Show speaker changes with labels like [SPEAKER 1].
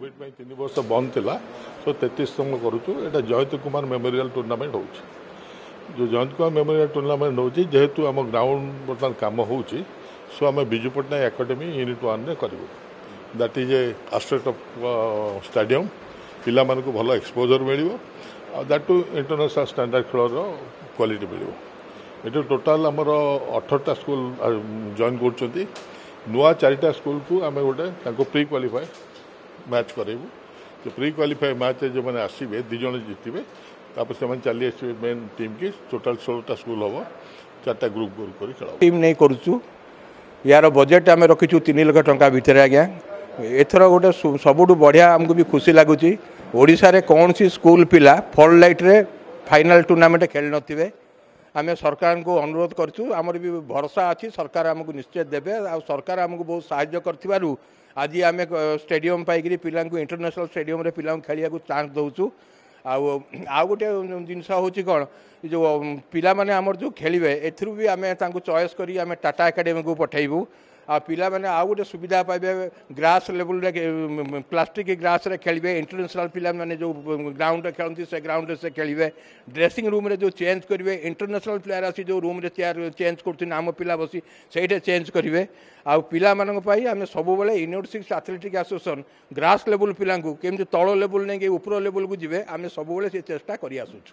[SPEAKER 1] Covid পাই তিন বর্ষ বন্ধ লা সো তেত্রিশতম করুছু এটা জয়ন্ত কুমার মেমোরিয়াল টুর্নামেন্ট হচ্ছে যে জয়ন্ত কুমার মেমোরিয়াল টুর্নামেন্ট হচ্ছে যেহেতু আমার গ্রাউন্ড বর্তমান কাম হচ্ছে সো আমি বিজু পট্টনাক একাডেমি ইউনিট ওয়ানে করবু that is a aspect of stadium ପିଲାମାନଙ୍କୁ ଭଲ ଏକ୍ସପୋଜର୍ ମିଳିବ ଆଉ ଦ୍ୟାଟ୍ ଟୁ ଇଣ୍ଟରନ୍ୟାସନାଲ୍ ଷ୍ଟାଣ୍ଡାର୍ଡ଼ ଖେଳର କ୍ୱାଲିଟି ମିଳିବ ଏଠି ଟୋଟାଲ୍ ଆମର ଅଠରଟା ସ୍କୁଲ୍ ଜଏନ୍ କରୁଛନ୍ତି ନୂଆ ଚାରିଟା ସ୍କୁଲ୍କୁ ଆମେ ଗୋଟେ ତାଙ୍କୁ ପ୍ରି କ୍ୱାଲିଫାଏ ମ୍ୟାଚ୍ କରେଇବୁ ଯେଉଁ ପ୍ରି କ୍ୱାଲିଫାଏ ମ୍ୟାଚ୍ରେ ଯେଉଁମାନେ ଆସିବେ ଦୁଇ ଜଣ ଜିତିବେ ତାପରେ ସେମାନେ ଚାଲି ଆସିବେ ମେନ୍ ଟିମ୍ କି ଟୋଟାଲ୍ ଷୋହଳଟା ସ୍କୁଲ୍ ହେବ ଚାରିଟା ଗ୍ରୁପ୍ ଗ୍ରୁପ୍ କରି ଖେଳ
[SPEAKER 2] ଟିମ୍ ନେଇ କରୁଛୁ ଏହାର ବଜେଟ୍ ଆମେ ରଖିଛୁ ତିନି ଲକ୍ଷ ଟଙ୍କା ଭିତରେ ଆଜ୍ଞା ଏଥର ଗୋଟେ ସବୁଠୁ ବଢ଼ିଆ ଆମକୁ ବି ଖୁସି ଲାଗୁଛି ଓଡ଼ିଶାରେ କୌଣସି ସ୍କୁଲ୍ ପିଲା ଫଲ୍ ଲାଇଟ୍ରେ ଫାଇନାଲ୍ ଟୁର୍ଣ୍ଣାମେଣ୍ଟ ଖେଳିନଥିବେ आम सरकार को अनुरोध करूँ भी भरोसा अच्छी सरकार आमको निश्चय देवे आ सरकार आमको बहुत साहय कर आज आम स्टेडियम पाई पिला इंटरनेशनल स्टेडियम पिला खेल चान्स दौचु आउ आउ गोटे जिनस हूँ कौन जो पिला आमर जो खेलें एथरू भी आम चयस करें टाटा एकाडेमी को पठेबू ପିଲାମାନେ ଆଉ ଗୋଟେ ସୁବିଧା ପାଇବେ ଗ୍ରାସ୍ ଲେବୁଲ୍ରେ ପ୍ଲାଷ୍ଟିକ୍ ଗ୍ରାସ୍ରେ ଖେଳିବେ ଇଣ୍ଟରନ୍ୟାସନାଲ୍ ପିଲାମାନେ ଯେଉଁ ଗ୍ରାଉଣ୍ଡରେ ଖେଳନ୍ତି ସେ ଗ୍ରାଉଣ୍ଡରେ ସେ ଖେଳିବେ ଡ୍ରେସିଂ ରୁମ୍ରେ ଯେଉଁ ଚେଞ୍ଜ କରିବେ ଇଣ୍ଟରନ୍ୟାସନାଲ୍ ପ୍ଲେୟାର୍ ଆସି ଯେଉଁ ରୁମ୍ରେ ଚେଞ୍ଜ କରୁଛନ୍ତି ଆମ ପିଲା ବସି ସେଇଟା ଚେଞ୍ଜ କରିବେ ଆଉ ପିଲାମାନଙ୍କ ପାଇଁ ଆମେ ସବୁବେଳେ unit six athletic association grass ଲେବୁଲ୍ ପିଲାଙ୍କୁ କେମିତି ତଳ ଲେବୁଲ୍ ନେଇକି ଉପର ଲେବୁଲ୍କୁ ଯିବେ ଆମେ ସବୁବେଳେ ସେ ଚେଷ୍ଟା କରିଆସୁଛୁ